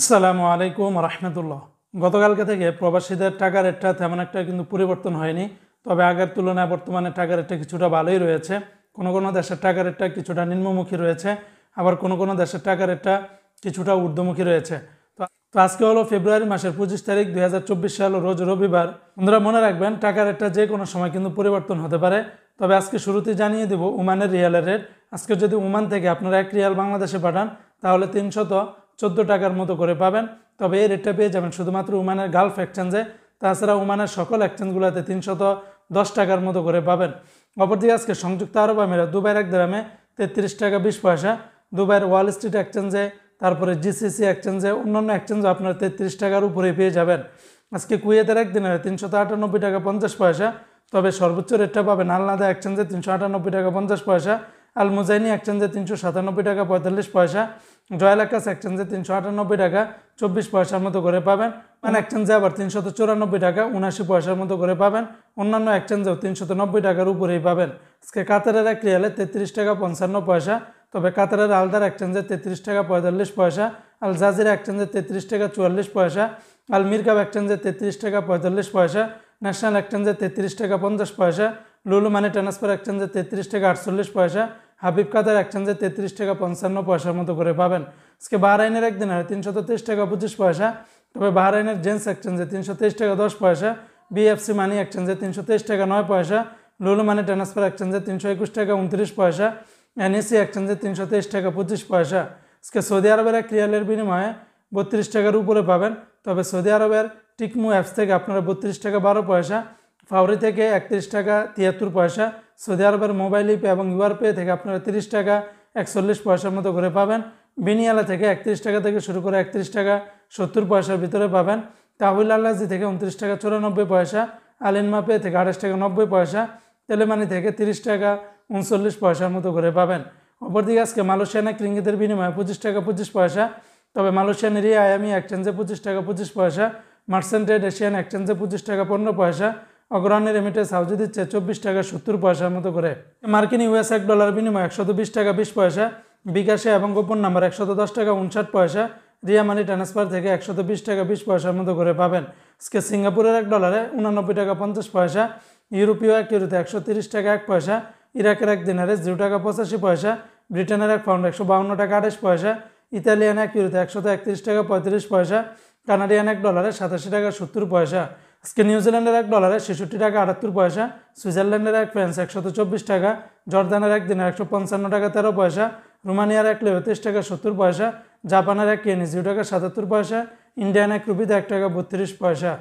আসসালামু আলাইকুম রহমতুল্লাহ গতকালকে থেকে প্রবাসীদের টাকা রেটটা তেমন একটা কিন্তু পরিবর্তন হয়নি তবে আগের তুলনায় বর্তমানে টাকা রেটটা কিছুটা ভালোই রয়েছে কোনো কোনো দেশের টাকা রেটটা কিছুটা নিম্নমুখী রয়েছে আবার কোনো কোনো দেশের টাকা রেটটা কিছুটা ঊর্ধ্বমুখী রয়েছে তো আজকে হলো ফেব্রুয়ারি মাসের পঁচিশ তারিখ দুই সাল রোজ রবিবার বন্ধুরা মনে রাখবেন টাকা রেটটা যে কোনো সময় কিন্তু পরিবর্তন হতে পারে তবে আজকে শুরুতে জানিয়ে দেব ওমানের রিয়ালের রেট আজকে যদি ওমান থেকে আপনারা এক রিয়াল বাংলাদেশে পাঠান তাহলে তিনশত চোদ্দো টাকার মতো করে পাবেন তবে এই রেটটা পেয়ে যাবেন শুধুমাত্র উমানের গালফ এক্সচেঞ্জে তাছাড়া উমানের সকল এক্সচেঞ্জগুলোতে তিনশত দশ টাকার মতো করে পাবেন অপরদিকে আজকে সংযুক্ত আরব আমিরা দুবাইয়ের এক গ্রামে তেত্রিশ টাকা বিশ পয়সা দুবাইয়ের ওয়াল স্ট্রিট এক্সচেঞ্জে তারপরে জিসিসি এক্সচেঞ্জে অন্যান্য এক্সচেঞ্জও আপনার তেত্রিশ টাকার উপরে পেয়ে যাবেন আজকে কুয়েতের একদিনের তিনশত আটানব্বই টাকা পঞ্চাশ পয়সা তবে সর্বোচ্চ রেটটা পাবেন আলনাদা এক্সচেঞ্জে তিনশো আটানব্বই টাকা পঞ্চাশ পয়সা আল মুজাইনি এক্সচেঞ্জে তিনশো সাতানব্বই টাকা পঁয়তাল্লিশ পয়সা জয়ালাকাস এক্সচেঞ্জে তিনশো আটানব্বই টাকা চব্বিশ পয়সার মতো করে পাবেন মানে এক্সচেঞ্জে আবার তিনশত চুরানব্বই টাকা উনাশি পয়সার মতো করে পাবেন অন্যান্য এক্সচেঞ্জেও তিনশত নব্বই টাকার উপরেই পাবেন আজকে কাতারের এক রিয়ালে তেত্রিশ টাকা পঞ্চান্ন পয়সা তবে কাতারের আলদার এক্সচেঞ্জে তেত্রিশ টাকা পঁয়তাল্লিশ পয়সা আল জাজিরা এক্সচেঞ্জে তেত্রিশ টাকা চুয়াল্লিশ পয়সা আল মিরকাব এক্সচেঞ্জে তেত্রিশ টাকা পঁয়তাল্লিশ পয়সা ন্যাশনাল এক্সচেঞ্জে তেত্রিশ টাকা পঞ্চাশ পয়সা লুলু মানে ট্রান্সফার এক্সচেঞ্জে তেত্রিশ টাকা আটচল্লিশ পয়সা হাবিব কাতার এক্সচেঞ্জে তেত্রিশ টাকা পঞ্চান্ন পয়সার মতো করে পাবেন আজকে বাহরাইনের হয় তিনশো তেত্রিশ টাকা পঁচিশ পয়সা তবে বাহরাইনের জেন্টস এক্সচেঞ্জে তিনশো তেইশ টাকা দশ পয়সা বিএফসি মানি এক্সচেঞ্জে তিনশো তেইশ টাকা নয় পয়সা লুলু মানি ট্রান্সফার এক্সচেঞ্জে তিনশো একুশ টাকা উনত্রিশ পয়সা এনএসি এক্সচেঞ্জে তিনশো তেইশ টাকা পঁচিশ পয়সা আজকে সৌদি আরবের এক রিয়ালের বিনিময়ে বত্রিশ টাকার উপরে পাবেন তবে সৌদি আরবের টিকমু অ্যাপস থেকে আপনারা বত্রিশ টাকা বারো পয়সা ফাউরি থেকে একত্রিশ টাকা তিয়াত্তর পয়সা সৌদি আরবের মোবাইল ইপে এবং ইউআর পে থেকে আপনারা তিরিশ টাকা একচল্লিশ পয়সার মতো করে পাবেন বিনিয়ালা থেকে একত্রিশ টাকা থেকে শুরু করে একত্রিশ টাকা সত্তর পয়সার ভিতরে পাবেন তাহবিল আল্লাজি থেকে উনত্রিশ টাকা চুরানব্বই পয়সা আলিনমা পে থেকে আঠাশ টাকা নব্বই পয়সা তেলেমানি থেকে তিরিশ টাকা উনচল্লিশ পয়সার মতো করে পাবেন অপরদিকে আজকে মালয়েশিয়ান এক রিঙ্গিতের বিনিময়ে পঁচিশ টাকা পঁচিশ পয়সা তবে মালয়েশিয়ান রিয়া আয়ামি এক্সচেঞ্জে পঁচিশ টাকা পঁচিশ পয়সা মার্সেন্টেড এশিয়ান এক্সচেঞ্জে পঁচিশ টাকা পনেরো পয়সা অগ্রহণের রেমিটেন্স হাউজে দিচ্ছে চব্বিশ টাকা সত্তর পয়সার মতো করে মার্কিন ইউএস এক ডলার বিনিময় একশত বিশ টাকা বিশ পয়সা বিকাশে এবং গোপন নাম্বার একশত দশ টাকা উনষাট পয়সা রিয়া মানি ট্রান্সফার থেকে একশত বিশ টাকা বিশ পয়সার মতো করে পাবেন আজকে সিঙ্গাপুরের এক ডলারে উনানব্বই টাকা পঞ্চাশ পয়সা ইউরোপীয় এক ইউরোতে একশো তিরিশ টাকা এক পয়সা ইরাকের এক দিনারে জিরো টাকা পঁচাশি পয়সা ব্রিটেনের এক পাউন্ড একশো বাউন্ন টাকা আঠাশ পয়সা ইতালিয়ান এক ইউরোতে একশত একত্রিশ টাকা পঁয়ত্রিশ পয়সা কানাডিয়ান এক ডলারে সাতাশি টাকা সত্তর পয়সা আজকে নিউজিল্যান্ডের এক ডলারে ছেষট্টি টাকা আটাত্তর পয়সা সুইজারল্যান্ডের এক ফ্রান্স একশত চব্বিশ টাকা জর্দানের এক দিনের একশো পঞ্চান্ন টাকা তেরো পয়সা রোমানিয়ার এক তেইশ টাকা সত্তর পয়সা জাপানের এক কেনিজিও টাকা সাতাত্তর পয়সা ইন্ডিয়ান এক রুপিতে এক টাকা বত্রিশ পয়সা